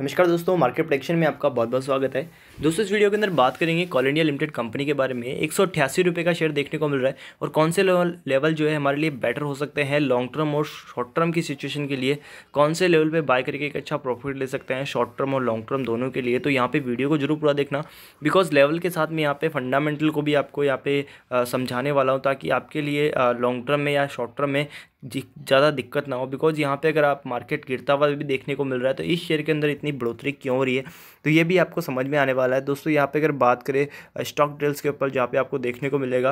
नमस्कार दोस्तों market production में आपका बहुत बहुत स्वागत है दोस्तों इस वीडियो के अंदर बात करेंगे कॉल इंडिया लिमिटेड कंपनी के बारे में एक सौ का शेयर देखने को मिल रहा है और कौन से लेवल लेवल जो है हमारे लिए बेटर हो सकते हैं लॉन्ग टर्म और शॉर्ट टर्म की सिचुएशन के लिए कौन से लेवल पे बाय करके एक अच्छा प्रॉफिट ले सकते हैं शॉर्ट टर्म और लॉन्ग टर्म दोनों के लिए तो यहाँ पर वीडियो को जरूर पूरा देखना बिकॉज लेवल के साथ में यहाँ पे फंडामेंटल को भी आपको यहाँ पे समझाने वाला हूँ ताकि आपके लिए लॉन्ग टर्म में या शॉर्ट टर्म में ज़्यादा दिक्कत ना हो बिकॉज यहाँ पे अगर आप मार्केट गिरता हुआ भी देखने को मिल रहा है तो इस शेयर के अंदर इतनी बढ़ोतरी क्यों हो रही है तो ये भी आपको समझ में आने वाला वाला है दोस्तों यहाँ पे अगर बात करें स्टॉक डिटेल्स के ऊपर जहाँ पे आपको देखने को मिलेगा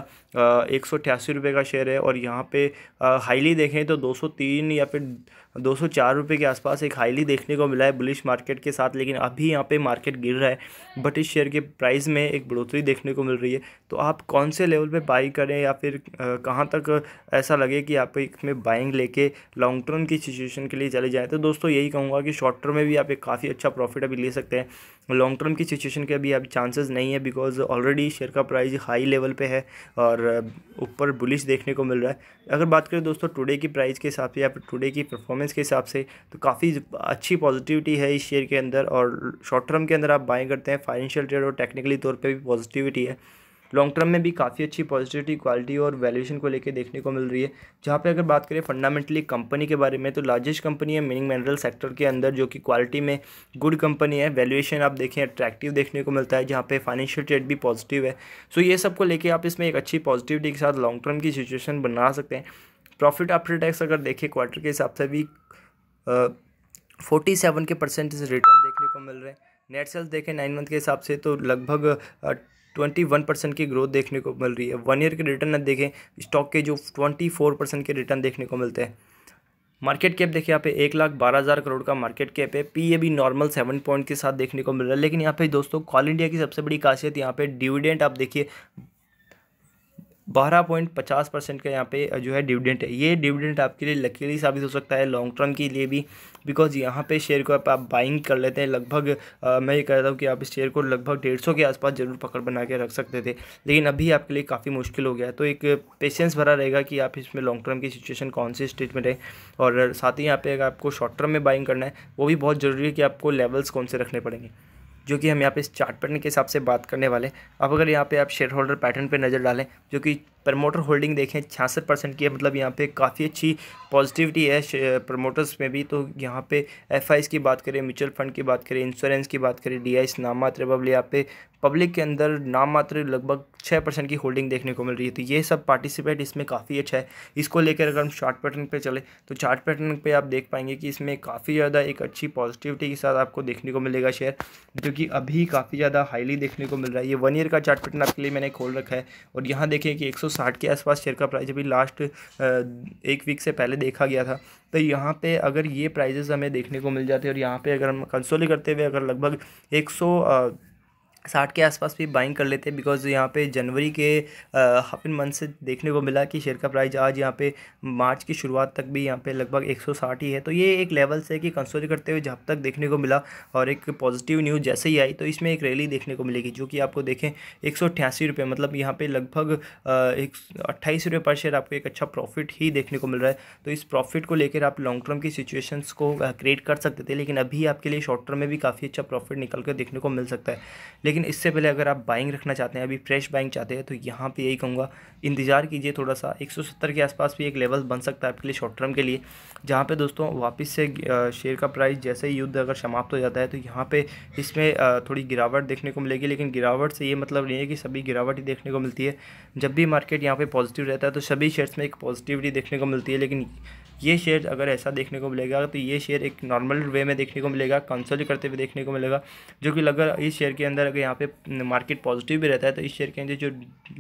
एक सौ का शेयर है और यहाँ पे हाईली देखें तो दो या फिर दो सौ के आसपास एक हाईली देखने को मिला है बुलिश मार्केट के साथ लेकिन अभी यहाँ पे मार्केट गिर रहा है बट इस शेयर के प्राइस में एक बढ़ोतरी देखने को मिल रही है तो आप कौन से लेवल पे बाई करें या फिर कहाँ तक ऐसा लगे कि आप इसमें बाइंग लेके लॉन्ग टर्म की सिचुएशन के लिए चले जाएँ तो दोस्तों यही कहूँगा कि शॉर्ट टर्म में भी आप एक काफ़ी अच्छा प्रॉफिट अभी ले सकते हैं लॉन्ग टर्म की सिचुएशन के अभी अभी चांसेस नहीं है बिकॉज ऑलरेडी शेयर का प्राइस हाई लेवल पे है और uh, ऊपर बुलिश देखने को मिल रहा है अगर बात करें दोस्तों टुडे की प्राइस के हिसाब से या टुडे की परफॉर्मेंस के हिसाब से तो काफ़ी अच्छी पॉजिटिविटी है इस शेयर के अंदर और शॉर्ट टर्म के अंदर आप बाइंग करते हैं फाइनेंशियल ट्रेड और टेक्निकली तौर पर भी पॉजिटिविटी है लॉन्ग टर्म में भी काफ़ी अच्छी पॉजिटिविटी क्वालिटी और वैल्यूएशन को लेकर देखने को मिल रही है जहाँ पे अगर बात करें फंडामेंटली कंपनी के बारे में तो लार्जेस्ट कंपनी है मिनिंग मिनरल सेक्टर के अंदर जो कि क्वालिटी में गुड कंपनी है वैल्यूएशन आप देखें अट्रैक्टिव देखने को मिलता है जहाँ पे फाइनेंशियल ट्रेड भी पॉजिटिव है सो ये सब को लेकर आप इसमें एक अच्छी पॉजिटिविटी के साथ लॉन्ग टर्म की सिचुएशन बना सकते हैं प्रॉफिट आफ्टर टैक्स अगर देखें क्वार्टर के हिसाब से भी फोर्टी सेवन के परसेंट रिटर्न देखने को मिल रहे हैं नेट सेल्स देखें नाइन मंथ के हिसाब से तो लगभग ट्वेंटी वन परसेंट की ग्रोथ देखने को मिल रही है वन ईयर के रिटर्न देखें स्टॉक के जो ट्वेंटी फोर परसेंट के रिटर्न देखने को मिलते हैं मार्केट कैप देखिए यहाँ पे एक लाख बारह हज़ार करोड़ का मार्केट कैप है पी ए भी नॉर्मल सेवन पॉइंट के साथ देखने को मिल रहा है लेकिन यहाँ पे दोस्तों कॉल इंडिया की सबसे बड़ी खासियत यहाँ पे डिविडेंट आप देखिए बारह पॉइंट पचास परसेंट का यहाँ पे जो है डिविडेंट है ये डिविडेंट आपके लिए लकीली साबित हो सकता है लॉन्ग टर्म के लिए भी बिकॉज यहाँ पे शेयर को आप बाइंग कर लेते हैं लगभग आ, मैं ये कहता हूँ कि आप इस शेयर को लगभग डेढ़ सौ के आसपास ज़रूर पकड़ बना के रख सकते थे लेकिन अभी आपके लिए काफ़ी मुश्किल हो गया है तो एक पेशेंस भरा रहेगा कि आप इसमें लॉन्ग टर्म की सिचुएशन कौन सी स्टेज में रहे और साथ ही यहाँ पे अगर आपको शॉर्ट टर्म में बाइंग करना है वो भी बहुत ज़रूरी है कि आपको लेवल्स कौन से रखने पड़ेंगे जो कि हम यहाँ पे इस चार्ट पैटर्न के हिसाब से बात करने वाले अब अगर यहाँ पे आप शेयर होल्डर पैटर्न पे नज़र डालें जो कि प्रमोटर होल्डिंग देखें छियासठ परसेंट की है मतलब यहाँ पे काफ़ी अच्छी पॉजिटिविटी है प्रमोटर्स में भी तो यहाँ पे एफ की बात करें म्यूचुअल फंड की बात करें इंश्योरेंस की बात करें डी आई नाम मात्र बबल मतलब यहाँ पे पब्लिक के अंदर नाम मात्र लगभग छः परसेंट की होल्डिंग देखने को मिल रही है तो ये सब पार्टिसिपेट इसमें काफ़ी अच्छा है इसको लेकर अगर हम चार्ट पैटर्न पे चले तो चार्ट पैटर्न पे आप देख पाएंगे कि इसमें काफ़ी ज़्यादा एक अच्छी पॉजिटिविटी के साथ आपको देखने को मिलेगा शेयर जो कि अभी काफ़ी ज़्यादा हाईली देखने को मिल रहा है ये वन ईयर का चार्ट पैटर्न आपके लिए मैंने खोल रखा है और यहाँ देखें कि एक साठ के आसपास शेयर का प्राइस अभी लास्ट एक वीक से पहले देखा गया था तो यहाँ पे अगर ये प्राइजेस हमें देखने को मिल जाते और यहाँ पे अगर हम कंसोली करते हुए अगर लगभग एक सौ साठ के आसपास भी बाइंग कर लेते हैं बिकॉज यहाँ पे जनवरी के हाफ इन मंथ से देखने को मिला कि शेयर का प्राइस आज यहाँ पे मार्च की शुरुआत तक भी यहाँ पे लगभग एक सौ साठ ही है तो ये एक लेवल से कि कंसोल करते हुए जब तक देखने को मिला और एक पॉजिटिव न्यूज़ जैसे ही आई तो इसमें एक रैली देखने को मिलेगी जो कि आपको देखें एक सौ मतलब यहाँ पर लगभग एक अट्ठाईस पर शेयर आपको एक अच्छा प्रॉफिट ही देखने को मिल रहा है तो इस प्रॉफिट को लेकर आप लॉन्ग टर्म की सिचुएशंस को क्रिएट कर सकते थे लेकिन अभी आपके लिए शॉर्ट टर्म में भी काफ़ी अच्छा प्रॉफिट निकल कर देखने को मिल सकता है लेकिन लेकिन इससे पहले अगर आप बाइंग रखना चाहते हैं अभी फ्रेश बाइंग चाहते हैं तो यहाँ पे यही कहूँगा इंतज़ार कीजिए थोड़ा सा 170 के आसपास भी एक लेवल बन सकता है आपके लिए शॉर्ट टर्म के लिए जहाँ पे दोस्तों वापस से शेयर का प्राइस जैसे ही युद्ध अगर समाप्त हो जाता है तो यहाँ पे इसमें थोड़ी गिरावट देखने को मिलेगी लेकिन गिरावट से ये मतलब नहीं है कि सभी गिरावट ही देखने को मिलती है जब भी मार्केट यहाँ पर पॉजिटिव रहता है तो सभी शेयर्स में एक पॉजिटिविटी देखने को मिलती है लेकिन ये शेयर अगर ऐसा देखने को मिलेगा तो ये शेयर एक नॉर्मल वे में देखने को मिलेगा कंसोल करते हुए देखने को मिलेगा जो कि अगर इस शेयर के अंदर अगर यहाँ पे मार्केट पॉजिटिव भी रहता है तो इस शेयर के अंदर जो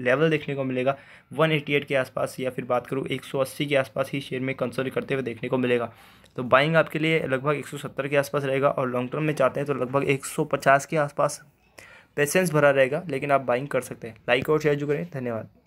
लेवल देखने को मिलेगा 188 के आसपास या फिर बात करूँ 180 के आसपास ही शेयर में कंसोल करते हुए देखने को मिलेगा तो बाइंग आपके लिए लगभग एक के आसपास रहेगा और लॉन्ग टर्म में चाहते हैं तो लगभग एक के आसपास पेशेंस भरा रहेगा लेकिन आप बाइंग कर सकते हैं लाइक और शेयर जो करें धन्यवाद